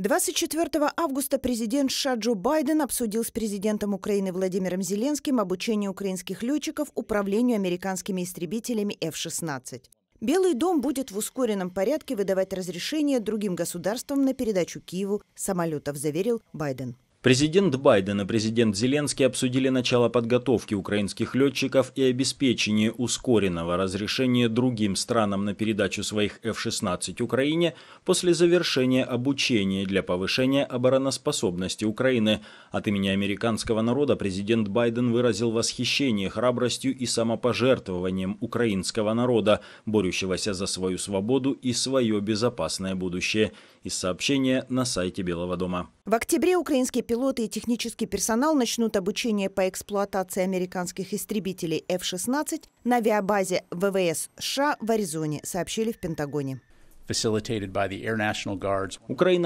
24 августа президент Шаджо Байден обсудил с президентом Украины Владимиром Зеленским обучение украинских летчиков управлению американскими истребителями F-16. Белый дом будет в ускоренном порядке выдавать разрешение другим государствам на передачу Киеву самолетов, заверил Байден. Президент Байден и президент Зеленский обсудили начало подготовки украинских летчиков и обеспечение ускоренного разрешения другим странам на передачу своих F-16 Украине после завершения обучения для повышения обороноспособности Украины. От имени американского народа президент Байден выразил восхищение храбростью и самопожертвованием украинского народа, борющегося за свою свободу и свое безопасное будущее. Из сообщения на сайте Белого дома. В октябре украинский пилоты и технический персонал начнут обучение по эксплуатации американских истребителей F-16 на авиабазе ВВС США в Аризоне, сообщили в Пентагоне. Украина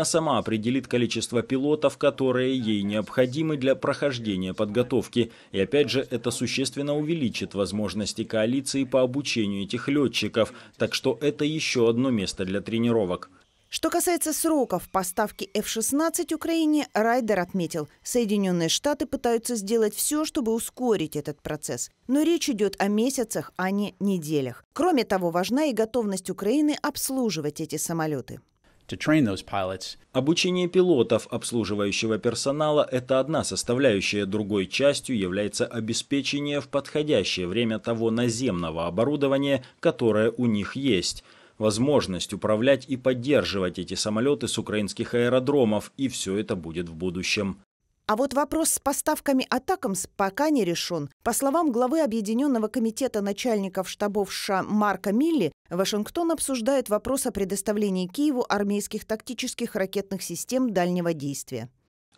сама определит количество пилотов, которые ей необходимы для прохождения подготовки. И опять же, это существенно увеличит возможности коалиции по обучению этих летчиков. Так что это еще одно место для тренировок. Что касается сроков поставки F-16 Украине, Райдер отметил, Соединенные Штаты пытаются сделать все, чтобы ускорить этот процесс. Но речь идет о месяцах, а не неделях. Кроме того, важна и готовность Украины обслуживать эти самолеты. Обучение пилотов, обслуживающего персонала – это одна составляющая, другой частью является обеспечение в подходящее время того наземного оборудования, которое у них есть – возможность управлять и поддерживать эти самолеты с украинских аэродромов, и все это будет в будущем. А вот вопрос с поставками «Атакамс» пока не решен. По словам главы Объединенного комитета начальников штабов США Марка Милли, Вашингтон обсуждает вопрос о предоставлении Киеву армейских тактических ракетных систем дальнего действия.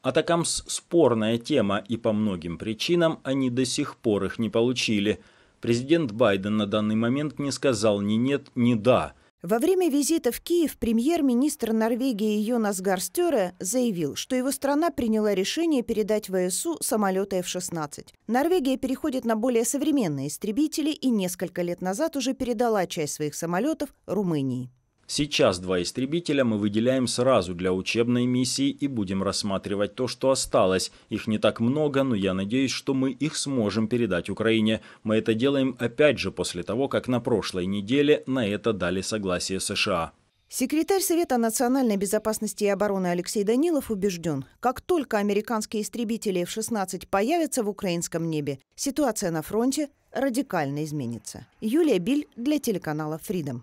«Атакамс» – спорная тема, и по многим причинам они до сих пор их не получили. Президент Байден на данный момент не сказал ни нет, ни да – во время визита в Киев премьер-министр Норвегии Йонас Гарстере заявил, что его страна приняла решение передать ВСУ самолеты F-16. Норвегия переходит на более современные истребители и несколько лет назад уже передала часть своих самолетов Румынии. Сейчас два истребителя мы выделяем сразу для учебной миссии и будем рассматривать то, что осталось. Их не так много, но я надеюсь, что мы их сможем передать Украине. Мы это делаем опять же после того, как на прошлой неделе на это дали согласие США. Секретарь Совета национальной безопасности и обороны Алексей Данилов убежден, как только американские истребители F-16 появятся в украинском небе, ситуация на фронте радикально изменится. Юлия Биль для телеканала Freedom.